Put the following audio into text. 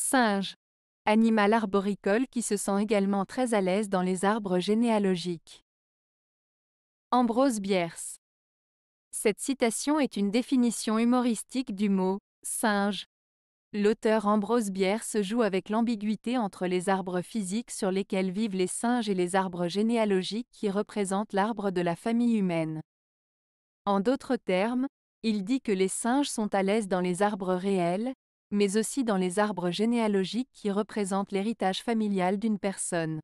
Singe. Animal arboricole qui se sent également très à l'aise dans les arbres généalogiques. Ambrose Bierce. Cette citation est une définition humoristique du mot singe. L'auteur Ambrose Bierce joue avec l'ambiguïté entre les arbres physiques sur lesquels vivent les singes et les arbres généalogiques qui représentent l'arbre de la famille humaine. En d'autres termes, il dit que les singes sont à l'aise dans les arbres réels, mais aussi dans les arbres généalogiques qui représentent l'héritage familial d'une personne.